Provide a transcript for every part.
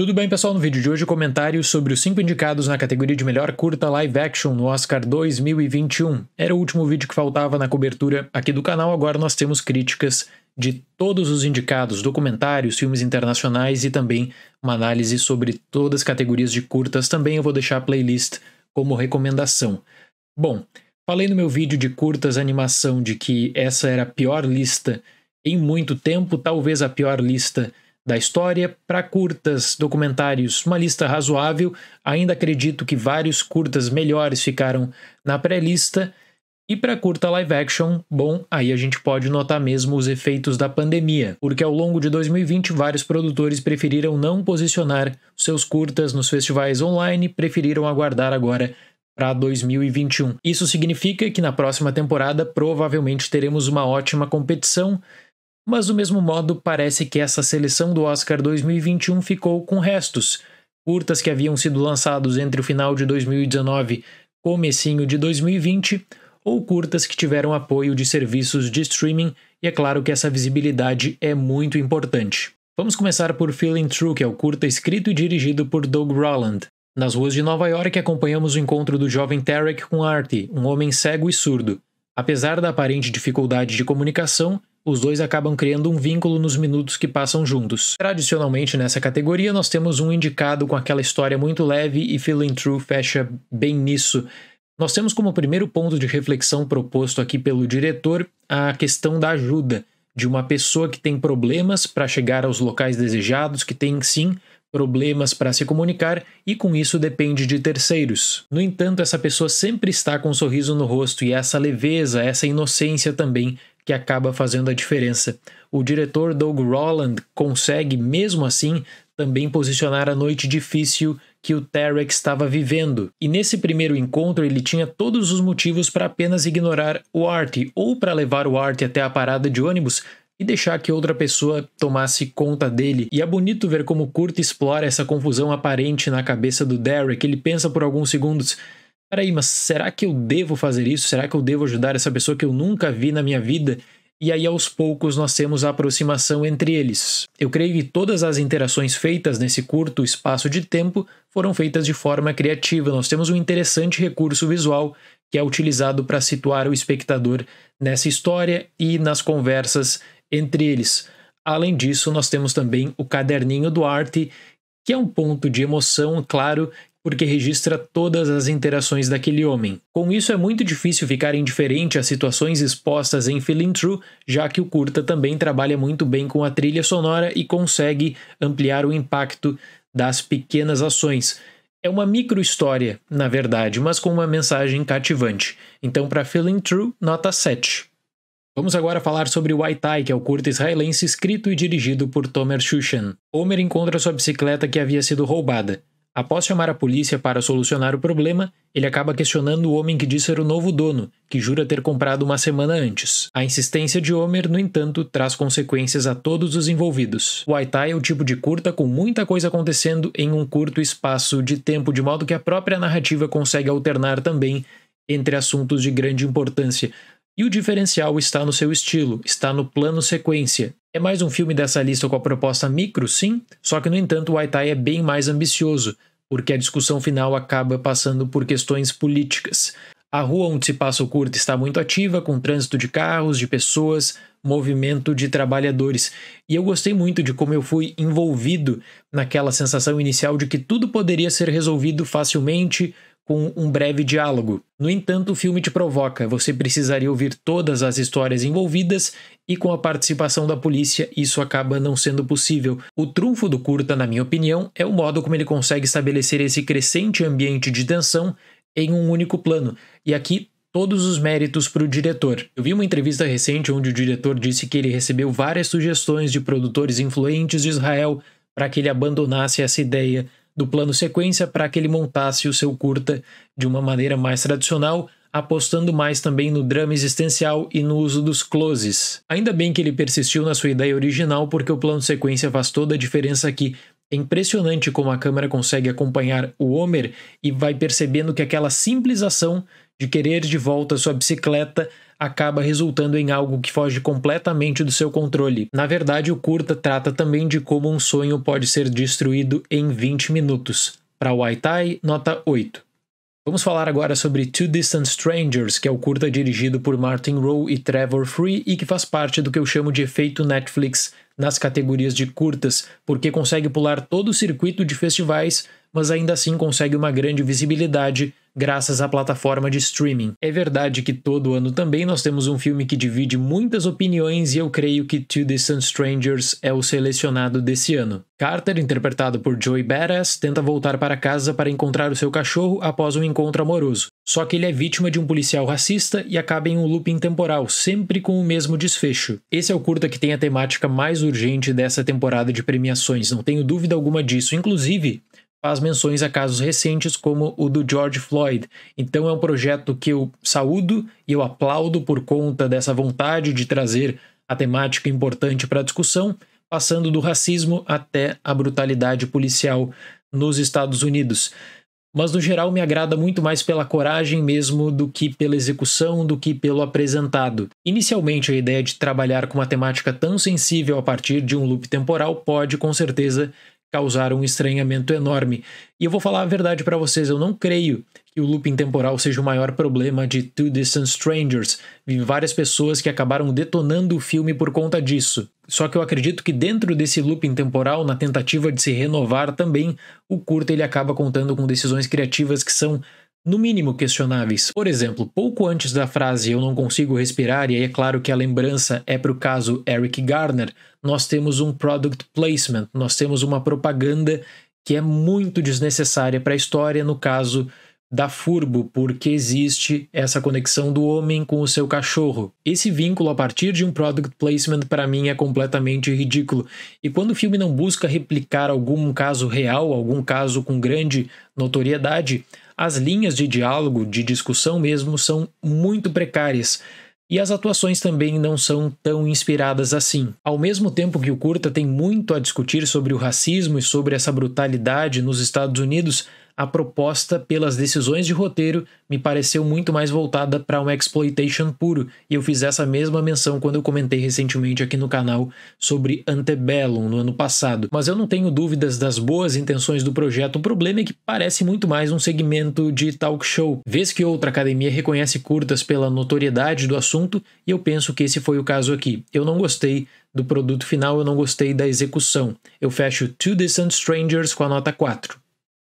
Tudo bem, pessoal? No vídeo de hoje, comentários sobre os 5 indicados na categoria de melhor curta live action no Oscar 2021. Era o último vídeo que faltava na cobertura aqui do canal, agora nós temos críticas de todos os indicados, documentários, filmes internacionais e também uma análise sobre todas as categorias de curtas. Também eu vou deixar a playlist como recomendação. Bom, falei no meu vídeo de curtas animação de que essa era a pior lista em muito tempo, talvez a pior lista da história para curtas, documentários, uma lista razoável. Ainda acredito que vários curtas melhores ficaram na pré-lista. E para curta live action, bom, aí a gente pode notar mesmo os efeitos da pandemia, porque ao longo de 2020 vários produtores preferiram não posicionar seus curtas nos festivais online, preferiram aguardar agora para 2021. Isso significa que na próxima temporada provavelmente teremos uma ótima competição mas do mesmo modo, parece que essa seleção do Oscar 2021 ficou com restos, curtas que haviam sido lançados entre o final de 2019 comecinho de 2020 ou curtas que tiveram apoio de serviços de streaming, e é claro que essa visibilidade é muito importante. Vamos começar por Feeling True, que é o curta escrito e dirigido por Doug Rowland. Nas ruas de Nova York acompanhamos o encontro do jovem Tarek com Artie, um homem cego e surdo. Apesar da aparente dificuldade de comunicação, os dois acabam criando um vínculo nos minutos que passam juntos. Tradicionalmente, nessa categoria, nós temos um indicado com aquela história muito leve e Feeling True fecha bem nisso. Nós temos como primeiro ponto de reflexão proposto aqui pelo diretor a questão da ajuda, de uma pessoa que tem problemas para chegar aos locais desejados, que tem sim problemas para se comunicar e com isso depende de terceiros. No entanto, essa pessoa sempre está com um sorriso no rosto e essa leveza, essa inocência também que acaba fazendo a diferença. O diretor Doug Roland consegue, mesmo assim, também posicionar a noite difícil que o Tarek estava vivendo. E nesse primeiro encontro ele tinha todos os motivos para apenas ignorar o Art ou para levar o Art até a parada de ônibus e deixar que outra pessoa tomasse conta dele. E é bonito ver como Kurt explora essa confusão aparente na cabeça do Derek. Ele pensa por alguns segundos: peraí, mas será que eu devo fazer isso? Será que eu devo ajudar essa pessoa que eu nunca vi na minha vida? E aí, aos poucos, nós temos a aproximação entre eles. Eu creio que todas as interações feitas nesse curto espaço de tempo foram feitas de forma criativa. Nós temos um interessante recurso visual que é utilizado para situar o espectador nessa história e nas conversas entre eles. Além disso, nós temos também o caderninho do arte, que é um ponto de emoção, claro, porque registra todas as interações daquele homem. Com isso, é muito difícil ficar indiferente às situações expostas em Feeling True, já que o curta também trabalha muito bem com a trilha sonora e consegue ampliar o impacto das pequenas ações. É uma micro-história, na verdade, mas com uma mensagem cativante. Então, para Feeling True, nota 7. Vamos agora falar sobre White Tie, que é o curta israelense escrito e dirigido por Tomer Shushan. Homer encontra sua bicicleta que havia sido roubada. Após chamar a polícia para solucionar o problema, ele acaba questionando o homem que diz ser o novo dono, que jura ter comprado uma semana antes. A insistência de Homer, no entanto, traz consequências a todos os envolvidos. O Waitai é o tipo de curta com muita coisa acontecendo em um curto espaço de tempo, de modo que a própria narrativa consegue alternar também entre assuntos de grande importância, e o diferencial está no seu estilo, está no plano sequência. É mais um filme dessa lista com a proposta micro, sim, só que no entanto o Waitai é bem mais ambicioso, porque a discussão final acaba passando por questões políticas. A rua onde se passa o curto está muito ativa, com trânsito de carros, de pessoas, movimento de trabalhadores. E eu gostei muito de como eu fui envolvido naquela sensação inicial de que tudo poderia ser resolvido facilmente, com um breve diálogo. No entanto, o filme te provoca, você precisaria ouvir todas as histórias envolvidas e com a participação da polícia isso acaba não sendo possível. O trunfo do curta, na minha opinião, é o modo como ele consegue estabelecer esse crescente ambiente de tensão em um único plano. E aqui todos os méritos para o diretor. Eu vi uma entrevista recente onde o diretor disse que ele recebeu várias sugestões de produtores influentes de Israel para que ele abandonasse essa ideia do plano sequência para que ele montasse o seu curta de uma maneira mais tradicional, apostando mais também no drama existencial e no uso dos closes. Ainda bem que ele persistiu na sua ideia original, porque o plano sequência faz toda a diferença aqui. É impressionante como a câmera consegue acompanhar o Homer e vai percebendo que aquela simples ação de querer de volta sua bicicleta acaba resultando em algo que foge completamente do seu controle. Na verdade, o curta trata também de como um sonho pode ser destruído em 20 minutos. Para o Waitai, nota 8. Vamos falar agora sobre Two Distant Strangers, que é o curta dirigido por Martin Rowe e Trevor Free e que faz parte do que eu chamo de efeito Netflix nas categorias de curtas, porque consegue pular todo o circuito de festivais, mas ainda assim consegue uma grande visibilidade graças à plataforma de streaming. É verdade que todo ano também nós temos um filme que divide muitas opiniões e eu creio que To Distant Strangers é o selecionado desse ano. Carter, interpretado por Joey Badass, tenta voltar para casa para encontrar o seu cachorro após um encontro amoroso. Só que ele é vítima de um policial racista e acaba em um looping temporal, sempre com o mesmo desfecho. Esse é o curta que tem a temática mais urgente dessa temporada de premiações, não tenho dúvida alguma disso. Inclusive, faz menções a casos recentes como o do George Floyd. Então é um projeto que eu saúdo e eu aplaudo por conta dessa vontade de trazer a temática importante para a discussão, passando do racismo até a brutalidade policial nos Estados Unidos. Mas no geral me agrada muito mais pela coragem mesmo do que pela execução, do que pelo apresentado. Inicialmente, a ideia de trabalhar com uma temática tão sensível a partir de um loop temporal pode com certeza causar um estranhamento enorme. E eu vou falar a verdade para vocês, eu não creio que o looping temporal seja o maior problema de Two Distant Strangers. Vi várias pessoas que acabaram detonando o filme por conta disso. Só que eu acredito que dentro desse looping temporal, na tentativa de se renovar também, o curta ele acaba contando com decisões criativas que são no mínimo questionáveis. Por exemplo, pouco antes da frase eu não consigo respirar, e aí é claro que a lembrança é para o caso Eric Garner, nós temos um product placement, nós temos uma propaganda que é muito desnecessária para a história, no caso da Furbo, porque existe essa conexão do homem com o seu cachorro. Esse vínculo a partir de um product placement para mim é completamente ridículo. E quando o filme não busca replicar algum caso real, algum caso com grande notoriedade, as linhas de diálogo, de discussão mesmo, são muito precárias. E as atuações também não são tão inspiradas assim. Ao mesmo tempo que o curta tem muito a discutir sobre o racismo e sobre essa brutalidade nos Estados Unidos, a proposta pelas decisões de roteiro me pareceu muito mais voltada para um exploitation puro, e eu fiz essa mesma menção quando eu comentei recentemente aqui no canal sobre Antebellum no ano passado. Mas eu não tenho dúvidas das boas intenções do projeto, o problema é que parece muito mais um segmento de talk show. Vez que outra academia reconhece curtas pela notoriedade do assunto, e eu penso que esse foi o caso aqui. Eu não gostei do produto final, eu não gostei da execução. Eu fecho Two Distant Strangers com a nota 4.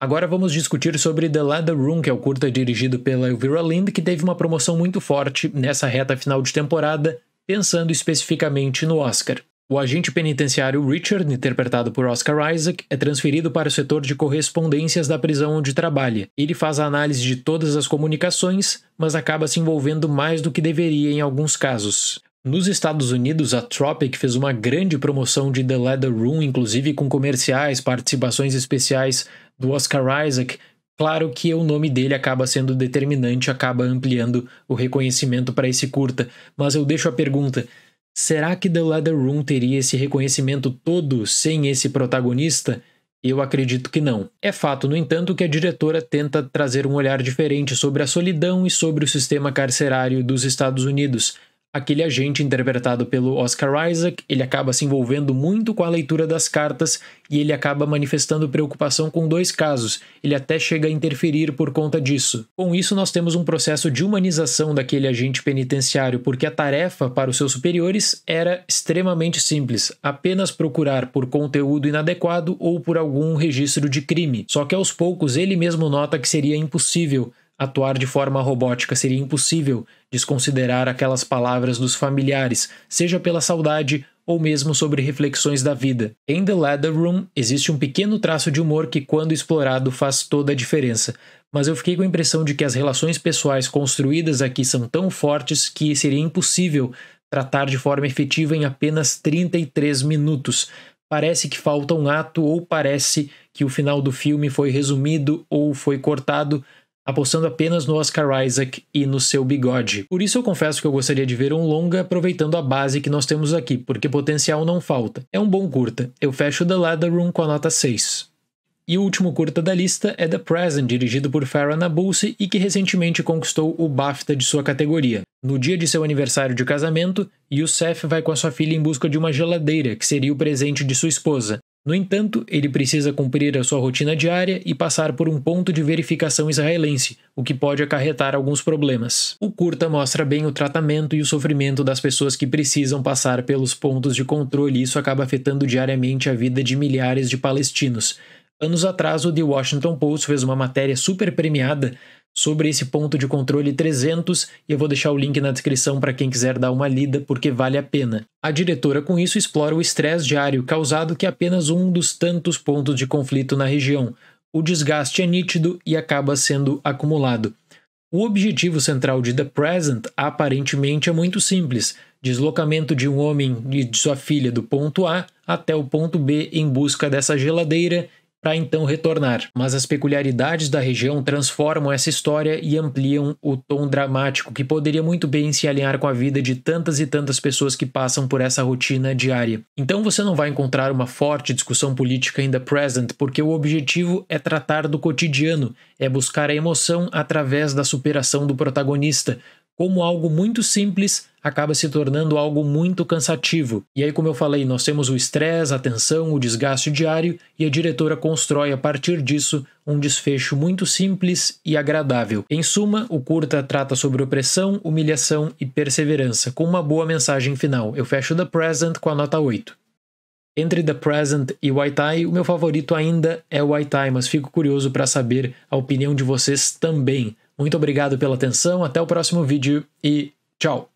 Agora vamos discutir sobre The Leather Room, que é o curta dirigido pela Elvira Lind, que teve uma promoção muito forte nessa reta final de temporada, pensando especificamente no Oscar. O agente penitenciário Richard, interpretado por Oscar Isaac, é transferido para o setor de correspondências da prisão onde trabalha. Ele faz a análise de todas as comunicações, mas acaba se envolvendo mais do que deveria em alguns casos. Nos Estados Unidos, a Tropic fez uma grande promoção de The Leather Room, inclusive com comerciais, participações especiais do Oscar Isaac, claro que o nome dele acaba sendo determinante, acaba ampliando o reconhecimento para esse curta. Mas eu deixo a pergunta: será que The Leather Room teria esse reconhecimento todo sem esse protagonista? Eu acredito que não. É fato, no entanto, que a diretora tenta trazer um olhar diferente sobre a solidão e sobre o sistema carcerário dos Estados Unidos, Aquele agente interpretado pelo Oscar Isaac, ele acaba se envolvendo muito com a leitura das cartas e ele acaba manifestando preocupação com dois casos. Ele até chega a interferir por conta disso. Com isso, nós temos um processo de humanização daquele agente penitenciário, porque a tarefa para os seus superiores era extremamente simples: apenas procurar por conteúdo inadequado ou por algum registro de crime. Só que aos poucos ele mesmo nota que seria impossível atuar de forma robótica seria impossível desconsiderar aquelas palavras dos familiares, seja pela saudade ou mesmo sobre reflexões da vida. Em The Leather Room existe um pequeno traço de humor que, quando explorado, faz toda a diferença, mas eu fiquei com a impressão de que as relações pessoais construídas aqui são tão fortes que seria impossível tratar de forma efetiva em apenas 33 minutos. Parece que falta um ato ou parece que o final do filme foi resumido ou foi cortado apostando apenas no Oscar Isaac e no seu bigode. Por isso eu confesso que eu gostaria de ver um longa aproveitando a base que nós temos aqui, porque potencial não falta. É um bom curta. Eu fecho The Ladder Room com a nota 6. E o último curta da lista é The Present, dirigido por Farah Nabulsi e que recentemente conquistou o BAFTA de sua categoria. No dia de seu aniversário de casamento, Youssef vai com a sua filha em busca de uma geladeira, que seria o presente de sua esposa. No entanto, ele precisa cumprir a sua rotina diária e passar por um ponto de verificação israelense, o que pode acarretar alguns problemas. O curta mostra bem o tratamento e o sofrimento das pessoas que precisam passar pelos pontos de controle, e isso acaba afetando diariamente a vida de milhares de palestinos, Anos atrás, o The Washington Post fez uma matéria super premiada sobre esse ponto de controle 300 e eu vou deixar o link na descrição para quem quiser dar uma lida porque vale a pena. A diretora com isso explora o estresse diário causado que é apenas um dos tantos pontos de conflito na região. O desgaste é nítido e acaba sendo acumulado. O objetivo central de The Present aparentemente é muito simples: deslocamento de um homem e de sua filha do ponto A até o ponto B em busca dessa geladeira para então retornar. Mas as peculiaridades da região transformam essa história e ampliam o tom dramático, que poderia muito bem se alinhar com a vida de tantas e tantas pessoas que passam por essa rotina diária. Então você não vai encontrar uma forte discussão política ainda Present, porque o objetivo é tratar do cotidiano, é buscar a emoção através da superação do protagonista, como algo muito simples acaba se tornando algo muito cansativo. E aí, como eu falei, nós temos o estresse, a tensão, o desgaste diário e a diretora constrói a partir disso um desfecho muito simples e agradável. Em suma, o curta trata sobre opressão, humilhação e perseverança, com uma boa mensagem final. Eu fecho The Present com a nota 8. Entre The Present e Waitai, o meu favorito ainda é Waitai, mas fico curioso para saber a opinião de vocês também. Muito obrigado pela atenção, até o próximo vídeo e tchau!